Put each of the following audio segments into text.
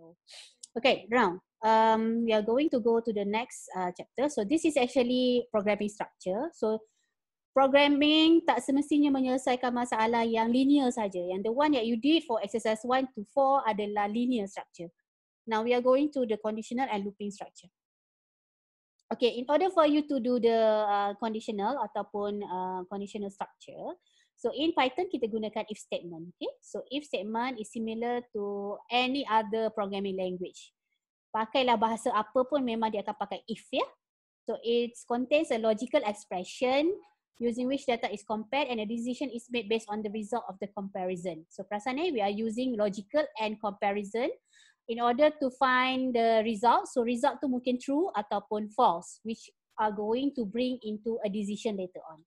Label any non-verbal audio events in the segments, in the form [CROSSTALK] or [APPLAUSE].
below. Okay, now um, we are going to go to the next uh, chapter. So this is actually programming structure. So programming tak semestinya menyelesaikan masalah yang linear saja. Yang the one that you did for exercise one to four adalah linear structure. Now we are going to the conditional and looping structure. Okay, in order for you to do the uh, conditional ataupun uh, conditional structure, So in Python kita gunakan if statement. Okay. So if statement is similar to any other programming language. Pakailah bahasa apa pun memang dia akan pakai if ya. So it contains a logical expression using which data is compared and a decision is made based on the result of the comparison. So perasan eh, we are using logical and comparison in order to find the result. So result tu mungkin true ataupun false which are going to bring into a decision later on.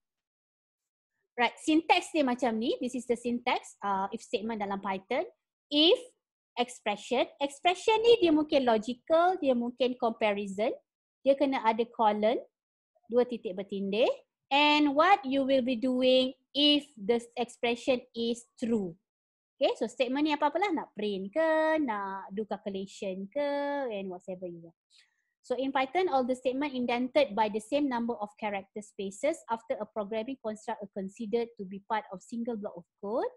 Right, syntax dia macam ni. This is the syntax uh, if statement dalam Python. If expression. Expression ni dia mungkin logical, dia mungkin comparison. Dia kena ada colon, dua titik bertindih. And what you will be doing if the expression is true. Okay, so statement ni apa-apalah. Nak print ke, nak do calculation ke, and whatever you want. So in Python, all the statement indented by the same number of character spaces after a programming construct are considered to be part of single block of code.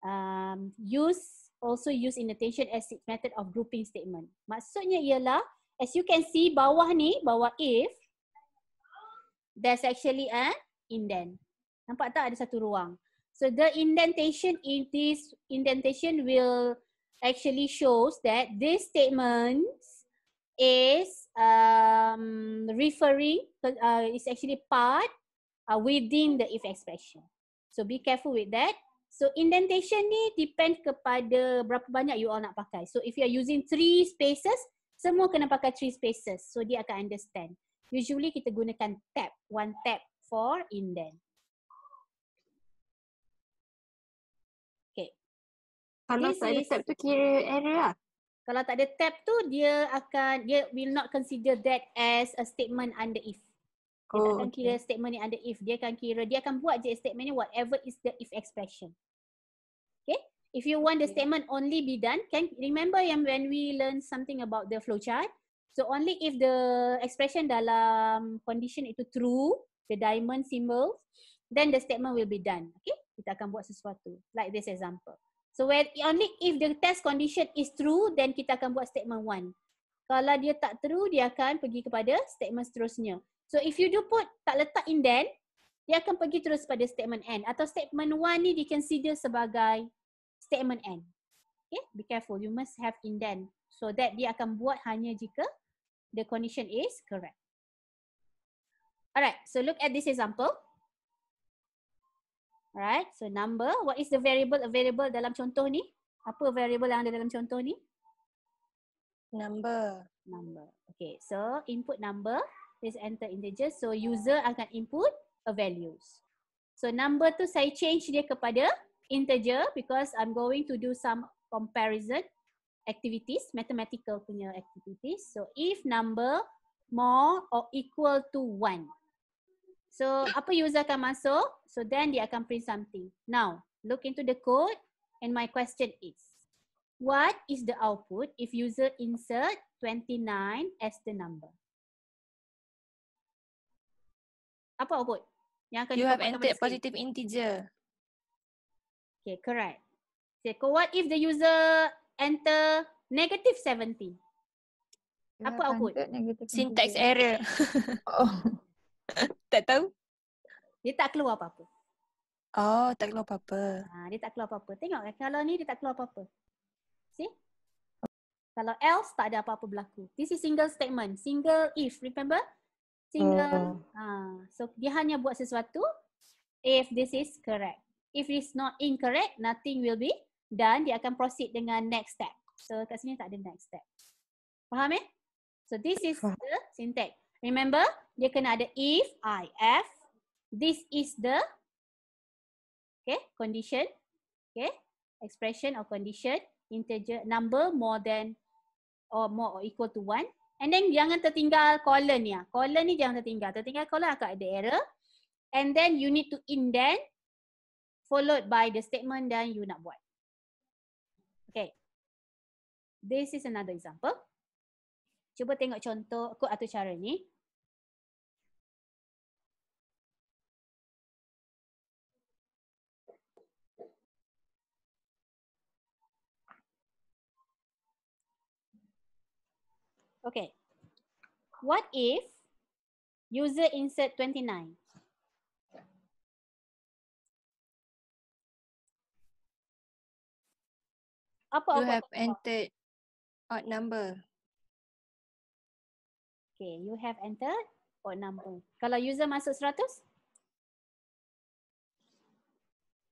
Um, use also use indentation as method of grouping statement. Maksudnya ialah, as you can see bawah ni, bawah if, there's actually an indent. Nampak tak ada satu ruang. So the indentation in this indentation will actually shows that this statements is um, referring to, uh, is actually part uh, within the if expression. So be careful with that. So indentation ni depend kepada berapa banyak you all nak pakai. So if you are using three spaces, semua kena pakai three spaces. So dia akan understand. Usually kita gunakan tab, one tab for indent. Kalau saya tap tu kira error lah kalau tak ada tab tu dia akan dia will not consider that as a statement under if. Dia oh, akan okay. kira statement ni under if. Dia akan kira dia akan buat je statement ni whatever is the if expression. Okay? If you want the statement only be done, can remember yang when we learn something about the flowchart, so only if the expression dalam condition itu true, the diamond symbol, then the statement will be done. Okay? Kita akan buat sesuatu like this example. So when only if the test condition is true, then kita akan buat statement one. Kalau dia tak true, dia akan pergi kepada statement seterusnya. So if you do put tak letak indent, dia akan pergi terus pada statement N. Atau statement one ni dia consider sebagai statement N. Okay, be careful. You must have indent. So that dia akan buat hanya jika the condition is correct. Alright, so look at this example. Alright, so number. What is the variable available dalam contoh ni? Apa variable yang ada dalam contoh ni? Number. Number. Okay, so input number. Please enter integer. So user akan input a values. So number tu saya change dia kepada integer because I'm going to do some comparison activities, mathematical punya activities. So if number more or equal to one. So, apa user akan masuk? So, then dia akan print something. Now, look into the code and my question is, what is the output if user insert 29 as the number? Apa output? Yang akan you have entered positive integer. Okay, correct. So, what if the user enter negative 70? Apa output? Syntax error. oh. [LAUGHS] tak tahu. Dia tak keluar apa-apa. Oh, tak keluar apa-apa. Ha, dia tak keluar apa-apa. Tengok kan kalau ni dia tak keluar apa-apa. See? Kalau else tak ada apa-apa berlaku. This is single statement. Single if, remember? Single. Uh. Ha. So dia hanya buat sesuatu if this is correct. If it's not incorrect, nothing will be done. Dia akan proceed dengan next step. So kat sini tak ada next step. Faham eh? So this is the syntax. Remember, dia kena ada if, if, this is the okay, condition, okay, expression or condition, integer, number more than or more or equal to one. And then jangan tertinggal colon ni. Ah. Colon ni jangan tertinggal. Tertinggal colon akan ada error. And then you need to indent followed by the statement dan you nak buat. Okay. This is another example. Cuba tengok contoh kod atau cara ni. Okay. What if user insert 29? Apa, you apa, have apa, entered apa? odd number. Okay, you have entered odd number. Kalau user masuk 100?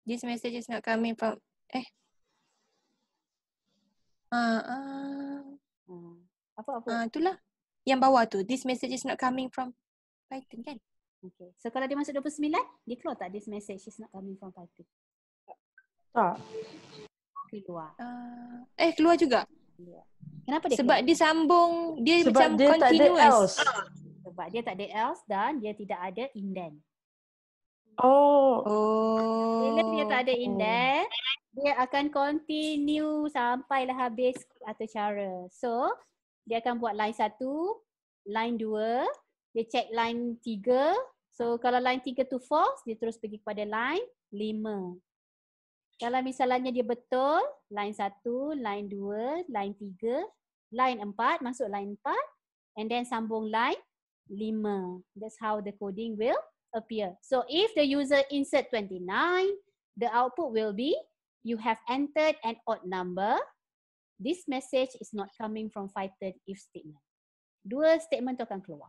This message is not coming from, eh. Uh, uh. Apa apa? Ah uh, itulah. Yang bawah tu. This message is not coming from Python kan? Okay. So kalau dia masuk 29, dia keluar tak this message is not coming from Python? Tak. Keluar. Uh, eh keluar juga. Keluar. Kenapa dia? Sebab keluar? dia sambung dia Sebab macam dia continuous. Tak else. Sebab dia tak ada else dan dia tidak ada indent. Oh. Oh. Bila dia tak ada indent, oh. dia akan continue sampailah habis atau cara. So, dia akan buat line satu, line dua, dia check line tiga. So kalau line tiga tu false, dia terus pergi kepada line lima. Kalau misalnya dia betul, line satu, line dua, line tiga, line empat, masuk line empat and then sambung line lima. That's how the coding will appear. So if the user insert 29, the output will be you have entered an odd number this message is not coming from Python if statement. Dua statement tu akan keluar.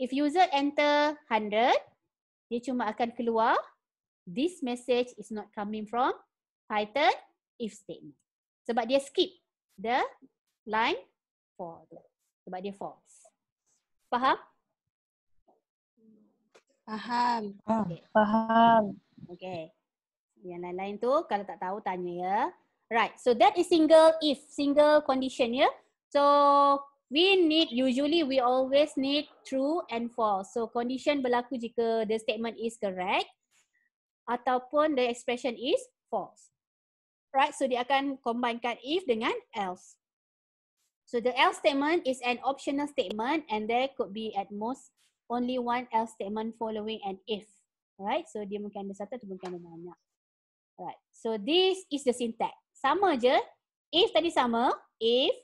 If user enter 100, dia cuma akan keluar. This message is not coming from Python if statement. Sebab dia skip the line for Sebab dia false. Faham? Faham. Ah, okay. Faham. Okay. Yang lain-lain tu kalau tak tahu tanya ya. Right, so that is single if, single condition, yeah? So, we need, usually we always need true and false. So, condition berlaku jika the statement is correct ataupun the expression is false. Right, so dia akan combinekan if dengan else. So, the else statement is an optional statement and there could be at most only one else statement following an if. Right, so dia mungkin ada satu atau mungkin ada banyak. Right, so this is the syntax sama je. If tadi sama, if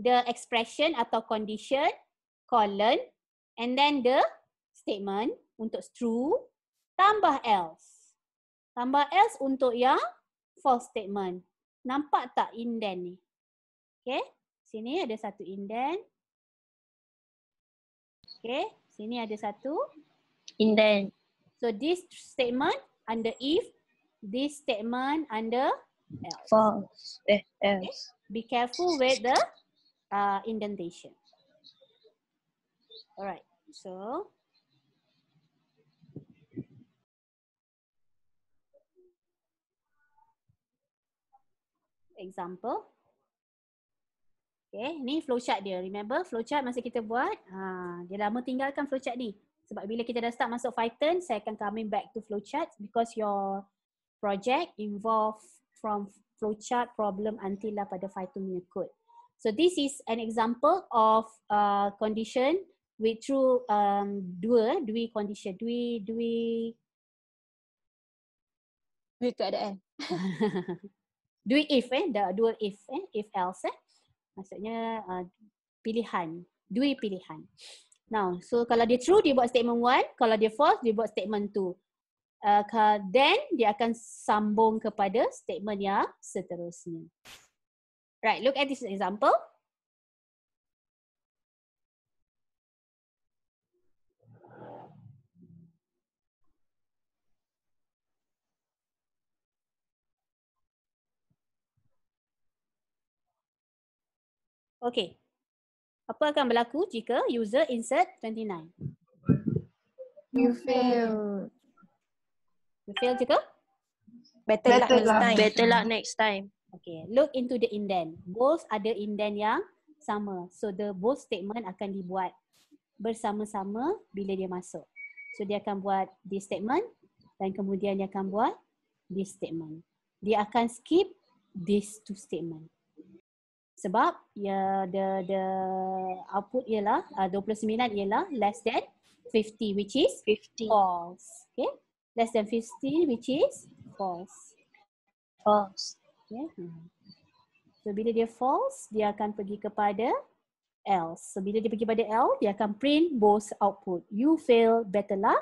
the expression atau condition, colon, and then the statement untuk true, tambah else. Tambah else untuk yang false statement. Nampak tak indent ni? Okay, sini ada satu indent. Okay, sini ada satu. Indent. So this statement under if, this statement under else. False. Okay? Eh, eh, be careful with the uh, indentation. All right. So. Example. Okay, ni flowchart dia. Remember flowchart masa kita buat. Ha, dia lama tinggalkan flowchart ni. Sebab bila kita dah start masuk Python, saya akan coming back to flowchart because your project involve from flowchart problem until lah pada five minute code. So this is an example of a condition with through um, dua dua condition dua dua dua ada keadaan. [LAUGHS] dua if eh, dua if eh, if else eh. Maksudnya uh, pilihan, dua pilihan. Now, so kalau dia true, dia buat statement one. Kalau dia false, dia buat statement two uh, then dia akan sambung kepada statement yang seterusnya. Right, look at this example. Okay. Apa akan berlaku jika user insert 29? You failed. You fail je Better, Better luck, next time. Better luck next time. Okay, look into the indent. Both ada indent yang sama. So the both statement akan dibuat bersama-sama bila dia masuk. So dia akan buat this statement dan kemudian dia akan buat this statement. Dia akan skip these two statement. Sebab ya the the output ialah uh, 29 ialah less than 50 which is 50 false. Okay? less than 50 which is false false yeah so bila dia false dia akan pergi kepada else so bila dia pergi kepada else, dia akan print both output you fail better lah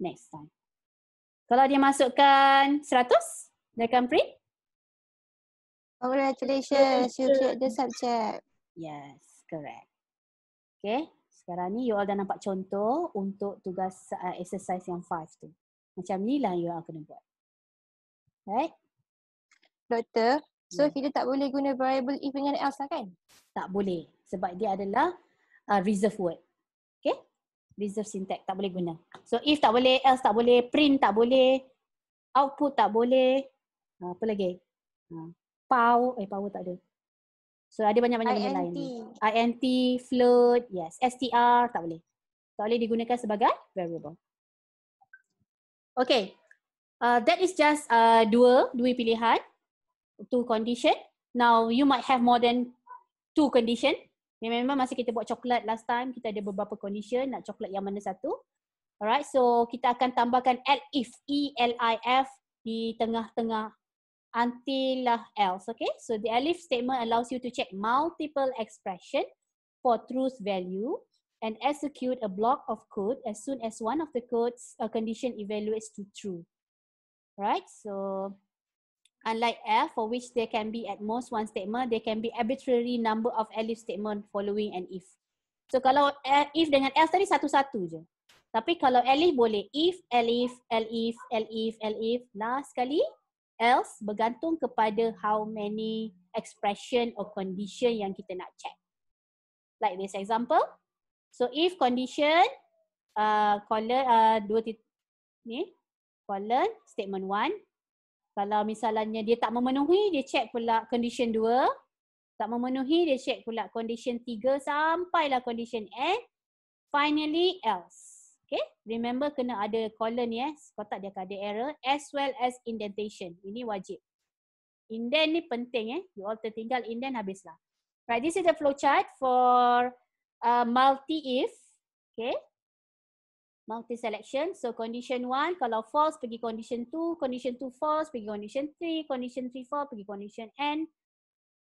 next time kalau dia masukkan 100 dia akan print congratulations you cleared the subject yes correct okay sekarang ni you all dah nampak contoh untuk tugas uh, exercise yang 5 tu. Macam ni lah you all kena buat. Right? Doktor, so yeah. kita tak boleh guna variable if dengan else lah kan? Tak boleh. Sebab dia adalah uh, reserve word. Okay? Reserve syntax tak boleh guna. So if tak boleh, else tak boleh, print tak boleh, output tak boleh. Uh, apa lagi? Uh, power, eh power tak ada. So ada banyak-banyak yang lain. INT, float, yes. STR tak boleh. Tak boleh digunakan sebagai variable. Okay, uh, that is just uh, dua, dua pilihan, two condition. Now, you might have more than two condition. memang masa kita buat coklat last time, kita ada beberapa condition, nak coklat yang mana satu. Alright, so kita akan tambahkan elif, E-L-I-F di tengah-tengah until lah else, okay? So the elif statement allows you to check multiple expression for truth value and execute a block of code as soon as one of the codes a uh, condition evaluates to true. Right? So unlike L, for which there can be at most one statement, there can be arbitrary number of elif statement following an if. So kalau eh, if dengan else tadi satu-satu je. Tapi kalau elif boleh if, elif, elif, elif, elif. Last sekali, else bergantung kepada how many expression or condition yang kita nak check. Like this example. So if condition uh, colon uh, dua ni colon statement one. Kalau misalnya dia tak memenuhi, dia check pula condition dua. Tak memenuhi, dia check pula condition tiga sampai lah condition N. Finally, else. Okay, remember kena ada colon ni eh. Kalau tak dia akan ada error. As well as indentation. Ini wajib. Indent ni penting eh. You all tertinggal indent habislah. Right, this is the flowchart for Uh, multi if okay multi selection so condition 1 kalau false pergi condition 2 condition 2 false pergi condition 3 condition 3 false pergi condition n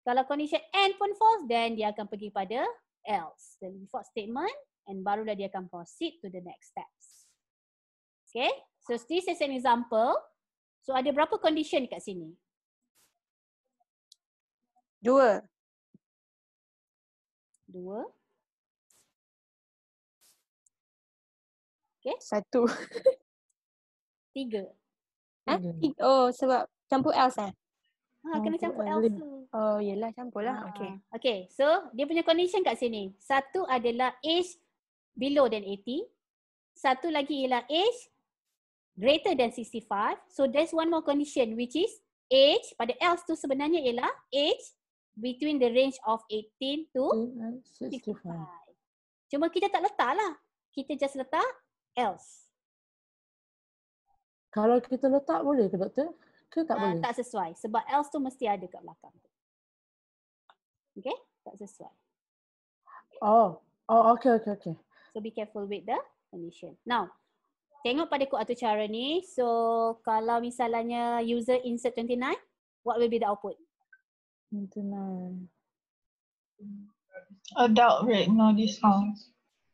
kalau condition n pun false then dia akan pergi pada else then default statement and barulah dia akan proceed to the next steps okay so this is an example so ada berapa condition kat sini dua dua Okay. Satu. Tiga. Ha? Tiga. Oh, sebab campur else eh? Ha, kena campur else. Oh, yelah campur lah. Ha. Ah. Okay. Okay, so dia punya condition kat sini. Satu adalah age below than 80. Satu lagi ialah age greater than 65. So there's one more condition which is age pada else tu sebenarnya ialah age between the range of 18 to 65. Cuma kita tak letak lah. Kita just letak else? Kalau kita letak boleh ke doktor? Ke tak uh, boleh? Tak sesuai. Sebab else tu mesti ada kat belakang. Okay? Tak sesuai. Oh. Oh, okay, okay, okay. So be careful with the condition. Now, tengok pada kod atau cara ni. So, kalau misalnya user insert 29, what will be the output? 29. Adult rate, no discount.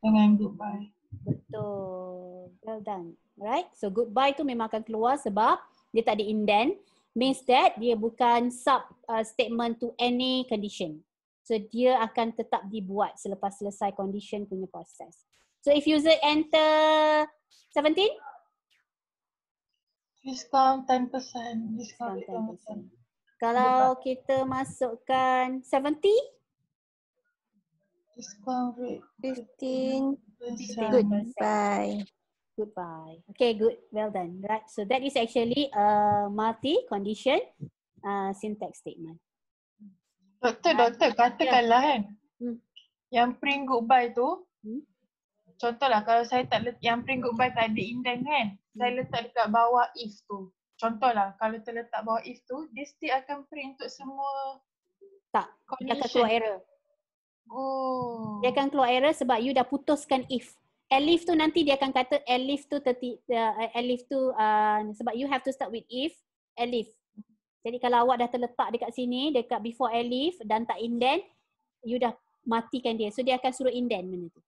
And then goodbye. Betul. Well done. Right? So goodbye tu memang akan keluar sebab dia tak ada indent. Means that dia bukan sub uh, statement to any condition. So dia akan tetap dibuat selepas selesai condition punya proses. So if user enter 17? Discount 10%. Discount 10%. 10%. Kalau kita masukkan 70? 15. Good. Bye. Goodbye. Okay, good. Well done. Right. So that is actually a multi-condition uh, syntax statement. Doctor, doktor, katakanlah kan. Hmm. Yang print goodbye tu, hmm. contohlah kalau saya tak letak, yang print goodbye tak ada indent kan, hmm. saya letak dekat bawah if tu. Contohlah, kalau terletak bawah if tu, dia still akan print untuk semua tak, condition. Tak, akan keluar error. Oh. Dia akan keluar error sebab you dah putuskan if. Elif tu nanti dia akan kata elif tu terti, uh, elif tu uh, sebab you have to start with if elif. Jadi kalau awak dah terletak dekat sini dekat before elif dan tak indent you dah matikan dia. So dia akan suruh indent benda tu.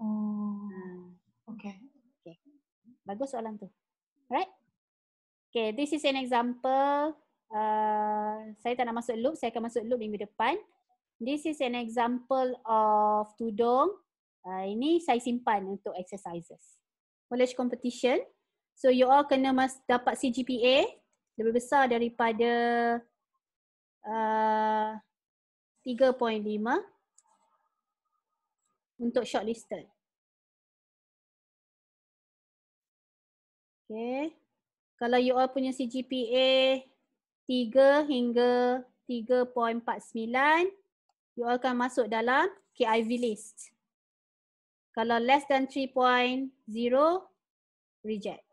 Oh. Hmm. Okay. okay. Bagus soalan tu. Right? Okay, this is an example. Uh, saya tak nak masuk loop, saya akan masuk loop minggu depan. This is an example of tudung. Uh, ini saya simpan untuk exercises. College competition. So you all kena mas dapat CGPA lebih besar daripada uh, ah, 3.5 untuk shortlisted. Okay. Kalau you all punya CGPA 3 hingga you all akan masuk dalam KIV list. Kalau less than 3.0, reject.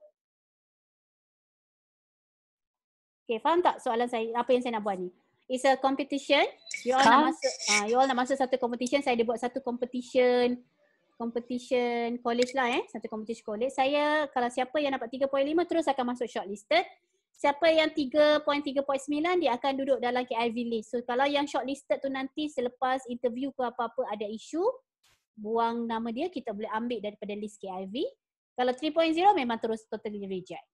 Okay, faham tak soalan saya, apa yang saya nak buat ni? It's a competition. You all, nak masuk, uh, you all nak masuk satu competition. Saya ada buat satu competition. Competition college lah eh. Satu competition college. Saya, kalau siapa yang dapat 3.5 terus akan masuk shortlisted siapa yang 3.3.9 dia akan duduk dalam KIV list. So kalau yang shortlisted tu nanti selepas interview ke apa-apa ada isu, buang nama dia kita boleh ambil daripada list KIV. Kalau 3.0 memang terus totally reject.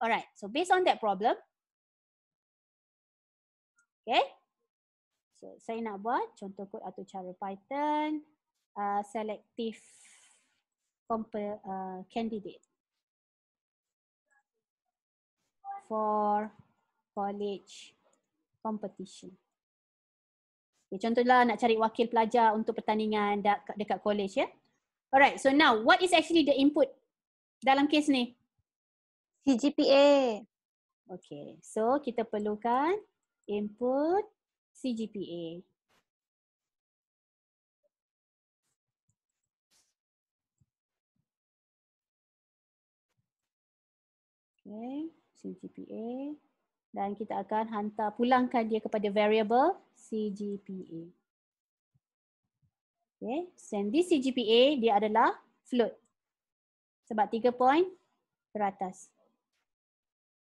Alright, so based on that problem. Okay. So saya nak buat contoh kod atau cara Python uh, selective uh, candidate. for college competition. Okay, ya, contohlah nak cari wakil pelajar untuk pertandingan dekat, dekat college ya. Alright, so now what is actually the input dalam kes ni? CGPA. Okay, so kita perlukan input CGPA. Okay. CGPA dan kita akan hantar pulangkan dia kepada variable CGPA. Okay, send this CGPA dia adalah float. Sebab tiga point teratas.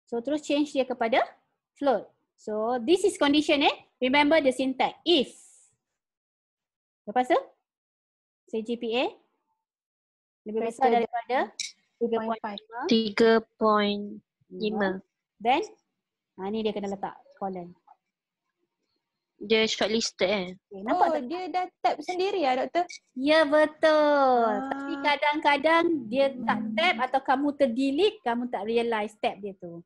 So terus change dia kepada float. So this is condition eh. Remember the syntax. If. Lepas tu. CGPA. Lebih besar daripada 3.5. 3.5 lima. Then, ha, ni dia kena letak colon. Dia shortlisted eh. Okay, eh, nampak oh, tak? dia dah tap sendiri lah doktor. Ya betul. Ah. Tapi kadang-kadang dia tak hmm. tap atau kamu terdelete, kamu tak realise tap dia tu.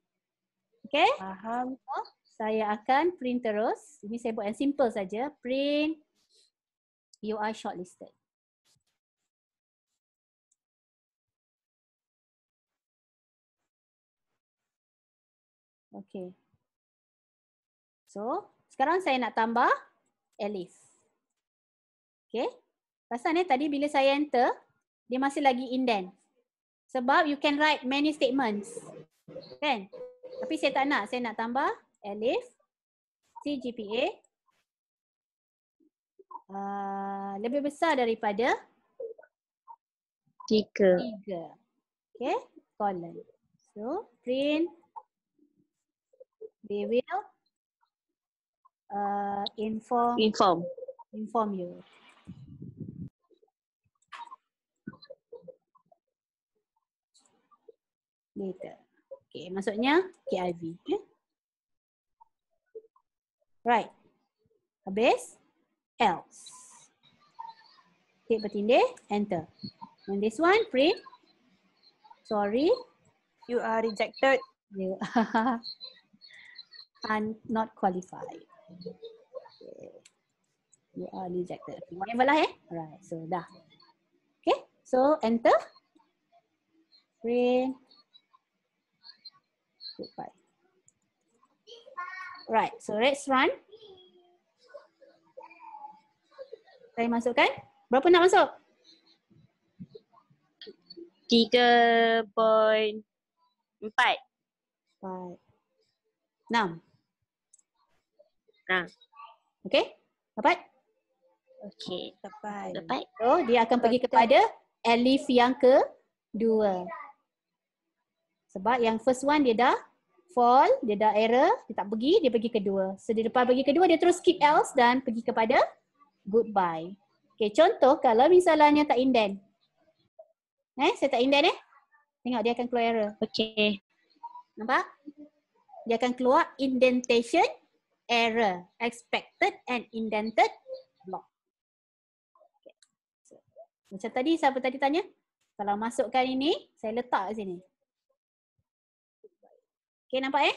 Okay? Faham. Oh, saya akan print terus. Ini saya buat yang simple saja. Print. You are shortlisted. Okay. So, sekarang saya nak tambah alif. Okay. Pasal ni tadi bila saya enter, dia masih lagi indent. Sebab you can write many statements. Kan? Tapi saya tak nak. Saya nak tambah alif. CGPA. Uh, lebih besar daripada tiga. tiga. Okay. Colon. So, print they will uh, inform inform inform you. Later. Okay, maksudnya KIV. Okay. Eh? Right. Habis. Else. Tip bertindih. Enter. On this one, print. Sorry. You are rejected. You. [LAUGHS] And not qualified. Okay. You are rejected. Whatever lah eh. Alright, so dah. Okay, so enter. Print. Goodbye. Right, so let's run. Saya masukkan. Berapa nak masuk? Tiga point empat. Empat. Enam. Nah, ha. Okey? Dapat? Okey, dapat. Dapat. So, dia akan dapat. pergi kepada alif yang ke dua. Sebab yang first one dia dah fall, dia dah error, dia tak pergi, dia pergi kedua. So, dia lepas pergi kedua, dia terus skip else dan pergi kepada goodbye. Okay, contoh kalau misalnya tak indent. Eh, saya tak indent eh. Tengok dia akan keluar error. Okey. Nampak? Dia akan keluar indentation error, expected and indented block. Okay. So, macam tadi, siapa tadi tanya? Kalau masukkan ini, saya letak kat sini. Okay, nampak eh?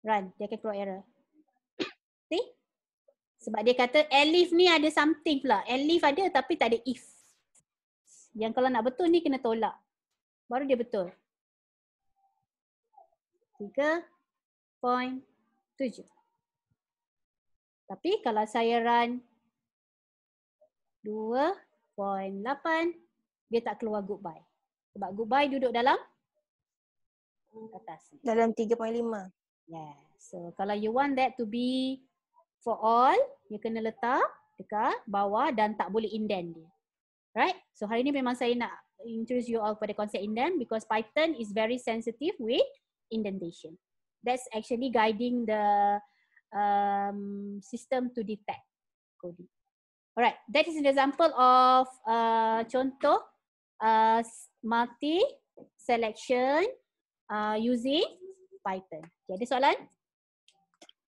Run, dia akan keluar error. [COUGHS] See? Sebab dia kata elif ni ada something pula. Elif ada tapi tak ada if. Yang kalau nak betul ni kena tolak. Baru dia betul. 3.5 tujuh. Tapi kalau saya run 2.8 dia tak keluar goodbye. Sebab goodbye duduk dalam atas. Dalam 3.5. Yeah. So kalau you want that to be for all, you kena letak dekat bawah dan tak boleh indent dia. Right? So hari ni memang saya nak introduce you all kepada konsep indent because Python is very sensitive with indentation that's actually guiding the um, system to detect coding. Alright, that is an example of uh, contoh uh, multi selection uh, using Python. Okay, ada soalan?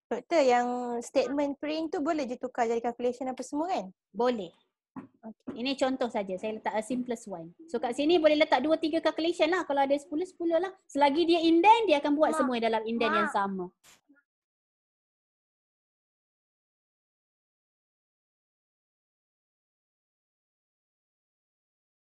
Doktor, yang statement print tu boleh je tukar jadi calculation apa semua kan? Boleh. Okay. Ini contoh saja. Saya letak a simplest one. So kat sini boleh letak dua tiga calculation lah. Kalau ada sepuluh, sepuluh lah. Selagi dia indent, dia akan buat Mak. semua dalam indent Mak. yang sama.